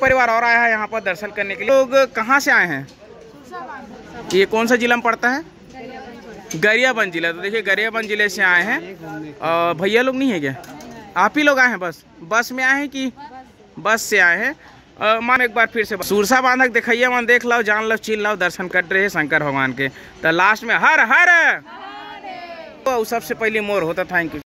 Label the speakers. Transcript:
Speaker 1: परिवार और आया है यहाँ पर दर्शन करने के लिए लोग कहाँ से आए हैं ये कौन सा जिला में पड़ता है गरियाबंद जिला तो देखिए गरियाबंद जिले से आए हैं और भैया लोग नहीं है क्या आप ही लोग आए हैं बस बस में आए हैं कि बस से आए हैं मान एक बार फिर से सुरसा बांधक दिखाइए मन देख लाओ जान लो चीन लाओ दर्शन कर रहे हैं शंकर भगवान के तो लास्ट में हर हर तो सबसे पहले मोर होता थैंक यू